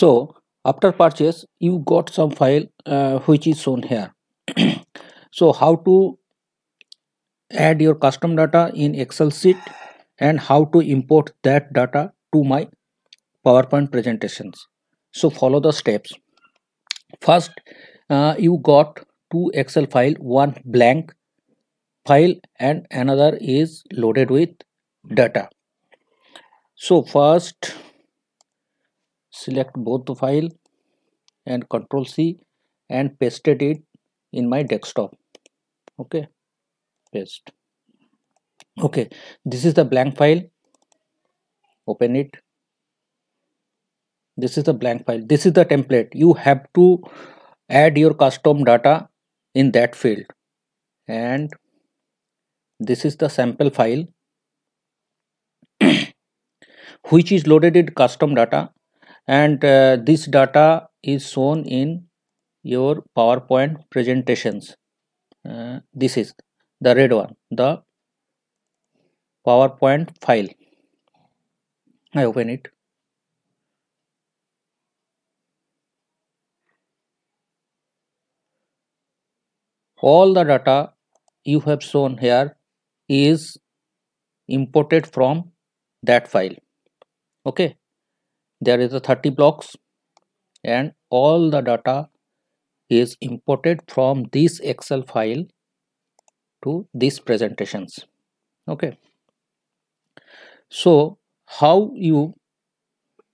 so after purchase you got some file uh, which is shown here so how to add your custom data in excel sheet and how to import that data to my powerpoint presentations so follow the steps first uh, you got two excel file one blank file and another is loaded with data so first select both the file and control C and pasted it in my desktop okay paste okay this is the blank file open it this is the blank file this is the template you have to add your custom data in that field and this is the sample file which is loaded in custom data and uh, this data is shown in your PowerPoint presentations. Uh, this is the red one, the PowerPoint file. I open it. All the data you have shown here is imported from that file. Okay there is a 30 blocks and all the data is imported from this excel file to these presentations okay so how you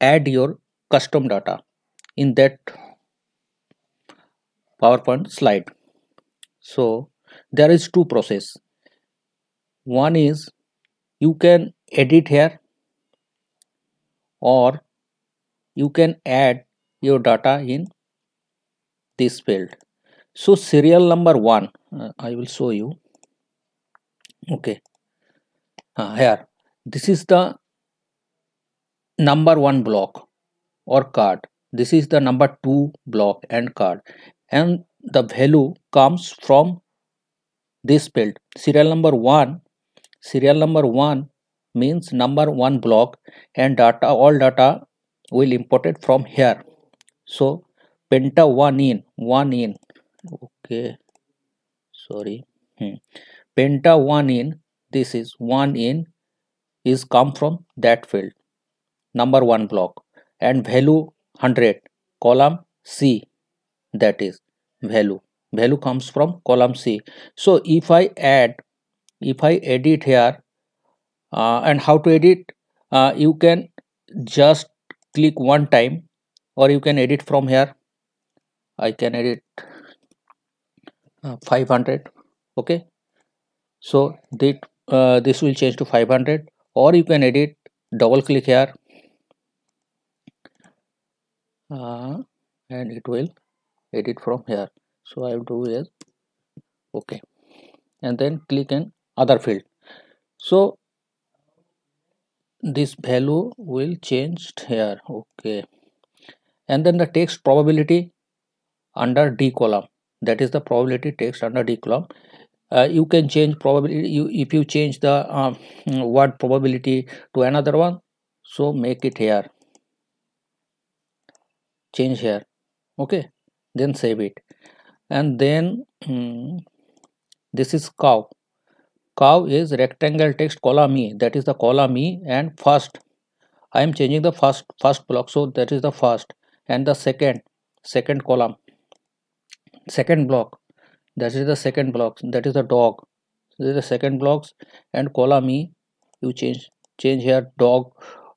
add your custom data in that powerpoint slide so there is two process one is you can edit here or you can add your data in this field so serial number one uh, i will show you okay uh, here this is the number one block or card this is the number two block and card and the value comes from this field serial number one serial number one means number one block and data all data will import it from here so penta one in one in okay sorry hmm. penta one in this is one in is come from that field number one block and value 100 column c that is value value comes from column c so if i add if i edit here uh, and how to edit uh, you can just click one time or you can edit from here I can edit uh, 500 okay so that uh, this will change to 500 or you can edit double click here uh, and it will edit from here so I'll do is okay and then click in other field so this value will change here okay and then the text probability under d column that is the probability text under d column uh, you can change probability you if you change the um, word probability to another one so make it here change here okay then save it and then um, this is cow cow is rectangle text column e that is the column e and first i am changing the first first block so that is the first and the second second column second block that is the second block that is the dog so this is the second blocks and column e you change change here dog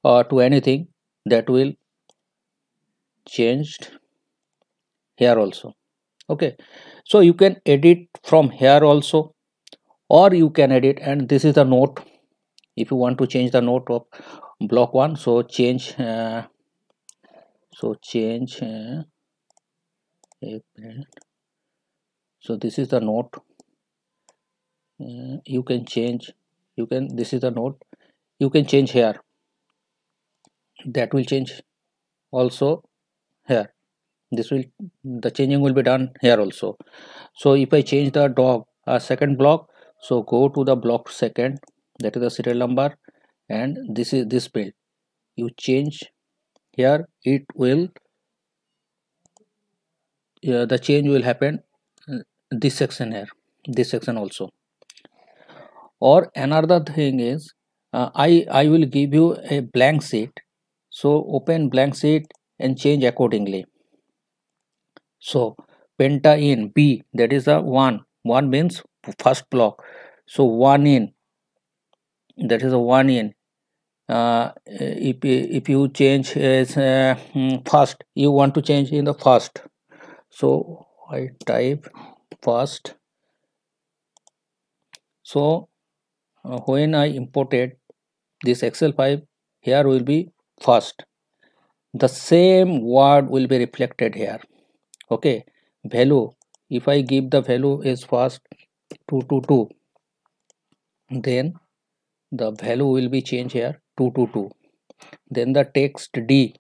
uh, to anything that will changed here also okay so you can edit from here also or you can edit and this is the note if you want to change the note of block one so change uh, so change uh, so this is the note uh, you can change you can this is the note you can change here that will change also here this will the changing will be done here also so if i change the dog uh, second block so go to the block second that is the serial number and this is this field you change here it will uh, the change will happen uh, this section here this section also or another thing is uh, i i will give you a blank sheet so open blank sheet and change accordingly so penta in b that is a one one means first block so 1 in that is a 1 in uh, if, if you change as uh, hmm, first you want to change in the first so i type first so uh, when i imported this excel file here will be first the same word will be reflected here okay value if i give the value is first 222 then the value will be changed here 222 then the text d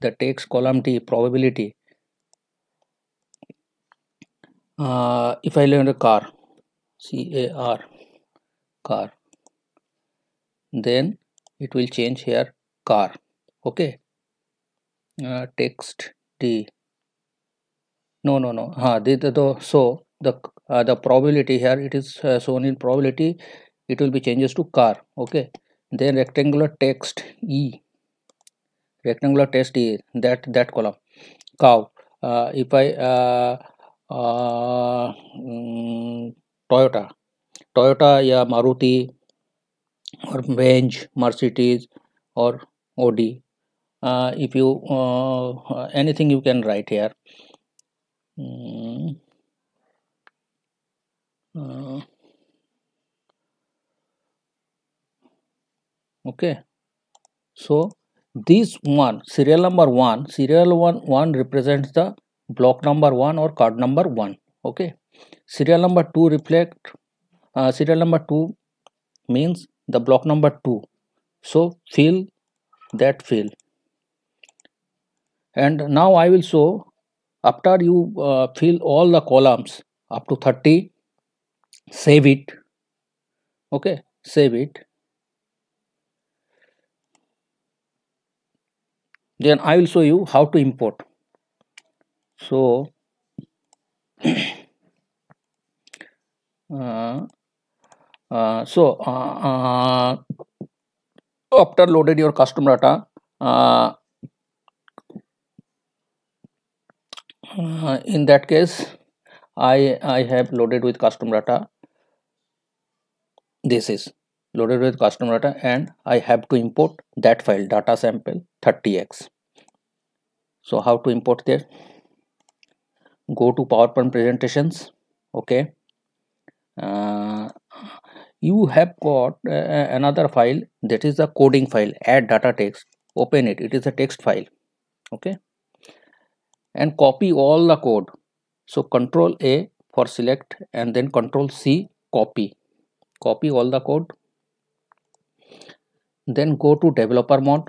the text column d probability uh, if I learn a car C A R car then it will change here car okay uh, text d no no no uh, the, the, the, so the uh, the probability here it is uh, shown in probability it will be changes to car okay then rectangular text e rectangular text e that that column cow uh, if i uh, uh, um, toyota toyota yeah maruti or Range, mercedes or audi uh, if you anything you can write here um, uh, okay so this one serial number one serial one one represents the block number one or card number one okay serial number two reflect uh, serial number two means the block number two so fill that fill and now i will show after you uh, fill all the columns up to 30 save it okay save it then I will show you how to import so uh, uh, so uh, uh after loaded your custom data uh, uh, in that case I I have loaded with custom data this is loaded with custom data and I have to import that file data sample 30x. So how to import there? Go to PowerPoint presentations. Okay. Uh, you have got uh, another file that is a coding file add data text open it it is a text file okay and copy all the code so control a for select and then control c copy copy all the code then go to developer mode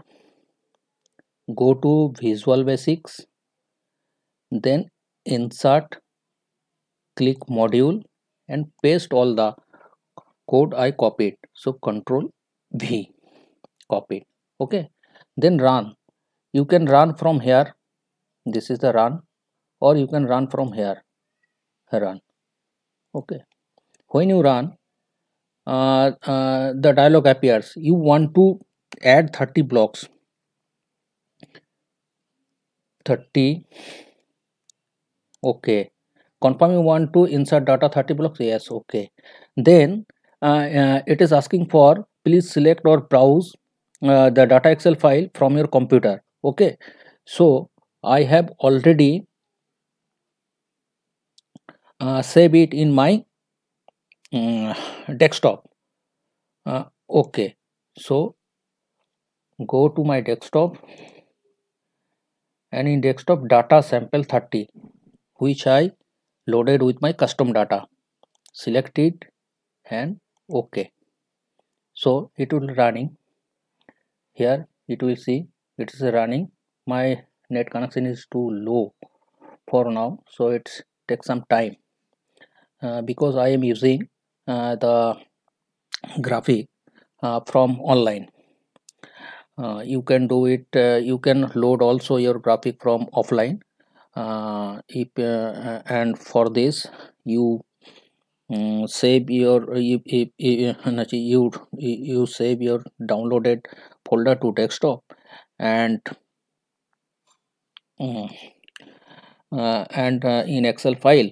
go to visual basics then insert click module and paste all the code i copied so control v copied okay then run you can run from here this is the run or you can run from here run okay when you run uh, uh, the dialog appears you want to add 30 blocks 30 okay confirm you want to insert data 30 blocks yes okay then uh, it is asking for please select or browse uh, the data excel file from your computer okay so i have already uh, save it in my Mm, desktop uh, okay so go to my desktop and in desktop data sample 30 which I loaded with my custom data select it and ok so it will running here it will see it is running my net connection is too low for now so it takes some time uh, because I am using uh, the graphic uh, from online uh, you can do it you can load also your graphic from offline if and for this you um, save your you, if you, you save your downloaded folder to desktop and mm, uh, and uh, in excel file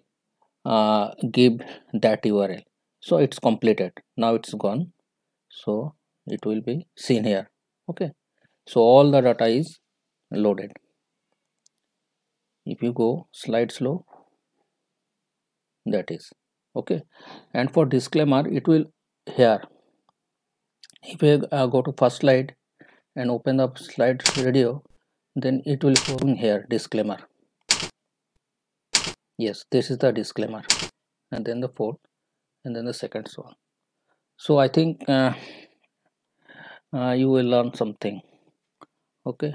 uh, give that url so it's completed now it's gone so it will be seen here okay so all the data is loaded if you go slide slow that is okay and for disclaimer it will here if you uh, go to first slide and open up slide radio then it will come here disclaimer yes this is the disclaimer and then the fourth and then the second one so i think uh, uh, you will learn something okay